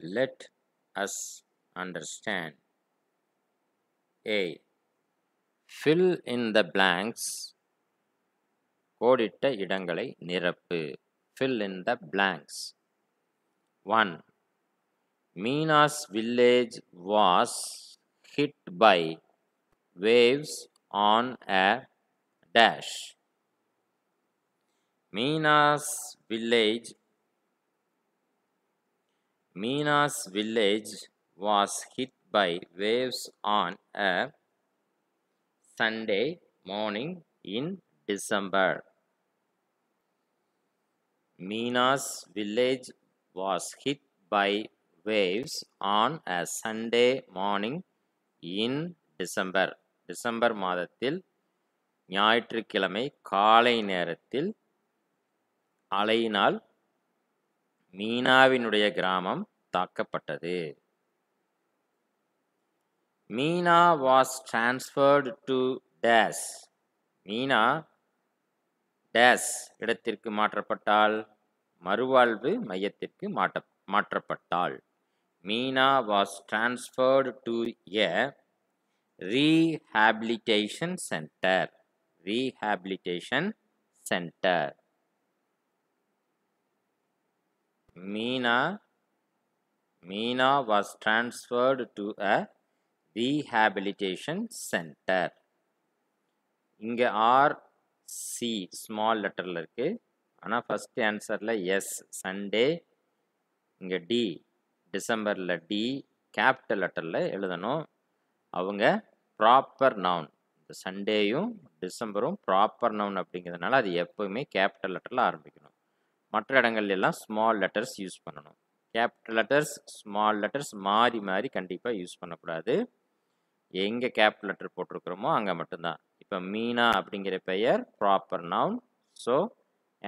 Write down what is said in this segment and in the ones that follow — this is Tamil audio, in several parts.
Let us understand. A. Fill in the blanks. கோடிட்ட இடங்களை நிரப்பு fill in the blanks. 1. Mina's village was hit by waves on a dash. Mina's village Mina's village was hit by waves on a Sunday morning in December. Mina's village was hit by waves on a Sunday morning in December. December மாதத்தில் ஞாயிற்றுக்கிழமை காலை நேரத்தில் அலையினால் மீனாவினுடைய கிராமம் தாக்கப்பட்டது Meena was transferred to days Meena days இடத்திற்கு மாற்றப்பட்டால் மறுவாழ்வு மையத்திற்கு மாட்ட மாற்றப்பட்டால் Meena was transferred to a rehabilitation centre rehabilitation centre Meena Meena was transferred to a rehabilitation centre இங்கே ஆர் சி ஸ்மால் லெட்டரில் இருக்குது ஆனால் ஃபஸ்ட் ஆன்சரில் எஸ் சண்டே இங்கே டி டிசம்பரில் டி கேபிட்டல் லெட்டரில் எழுதணும் அவங்க ப்ராப்பர் நவுன் இந்த சண்டேயும் டிசம்பரும் ப்ராப்பர் நவுன் அப்படிங்கிறதுனால அது எப்போவுமே கேபிட்டல் லெட்டரில் ஆரம்பிக்கணும் மற்ற இடங்கள்லாம் ஸ்மால் லெட்டர்ஸ் யூஸ் பண்ணணும் கேபிட்டல் லெட்டர்ஸ் ஸ்மால் லெட்டர்ஸ் மாறி மாறி கண்டிப்பாக யூஸ் பண்ணக்கூடாது எங்கே கேபிட்டல் லெட்டர் போட்டிருக்கிறோமோ அங்கே மட்டும்தான் இப்போ மீனா அப்படிங்கிற பெயர் proper noun so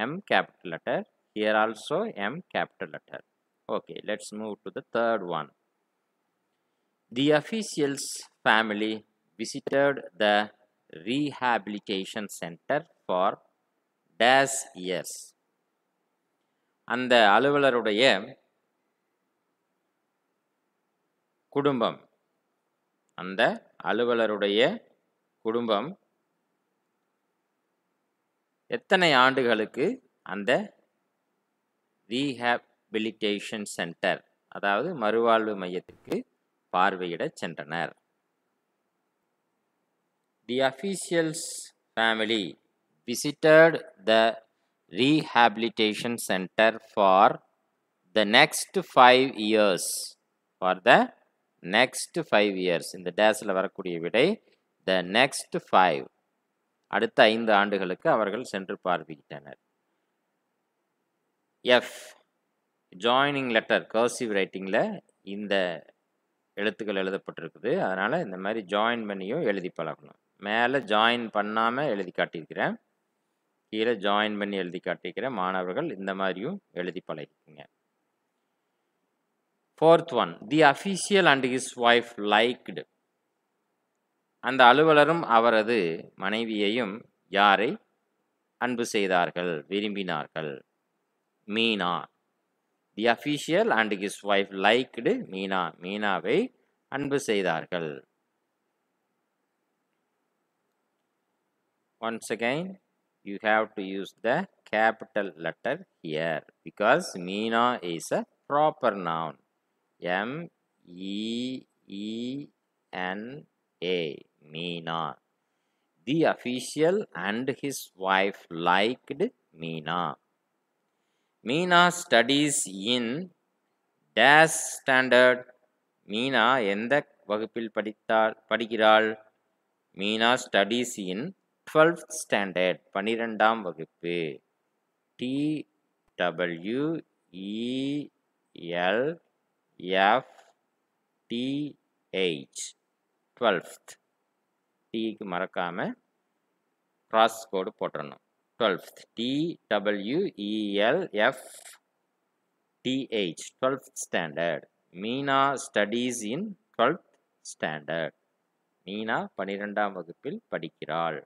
M capital letter here also M capital letter okay let's move to the third one the officials family visited the rehabilitation centre for days years அந்த அலுவலருடைய குடும்பம் அந்த அலுவலருடைய குடும்பம் எத்தனை ஆண்டுகளுக்கு அந்த ரீஹாபிலிட்டேஷன் சென்டர் அதாவது மறுவாழ்வு மையத்திற்கு பார்வையிடச் சென்றனர் the officials family visited the rehabilitation centre for the next five years for the next five years இந்த டேஸில் வரக்கூடிய விடை த நெக்ஸ்ட் ஃபைவ் அடுத்த ஐந்து ஆண்டுகளுக்கு அவர்கள் சென்று பார்வையிட்டனர் எஃப் ஜாயினிங் லெட்டர் கர்சிவ் ரைட்டிங்கில் இந்த எழுத்துக்கள் எழுதப்பட்டிருக்குது அதனால் இந்த மாதிரி ஜாயின் பண்ணியும் எழுதி பழகணும் மேலே ஜாயின் பண்ணாமல் எழுதி காட்டியிருக்கிறேன் கீழே ஜாயின் பண்ணி எழுதி காட்டியிருக்கிறேன் மாணவர்கள் இந்த மாதிரியும் எழுதி பழகிக்கிங்க fourth one the official and his wife liked அந்த அலுவலரும் அவரது மனைவியையும் யாரை அன்பு செய்தார்கள் விரும்பினார்கள் Meena the official and his wife liked Meena மீனாவை அன்பு செய்தார்கள் once again you have to use the capital letter here because Meena is a proper noun M E E N A Meena the official and his wife liked Meena Meena studies in days standard Meena எந்த வகுப்பில் படித்தாள் படிக்கிறாள் Meena studies in twelfth standard பன்னிரெண்டாம் வகுப்பு T W E L F cross twelfth டிக்கு மறக்காமல் T கோடு E twelfth T W E L F H twelfth standard Meena studies in twelfth standard Meena பன்னிரெண்டாம் வகுப்பில் படிக்கிறாள்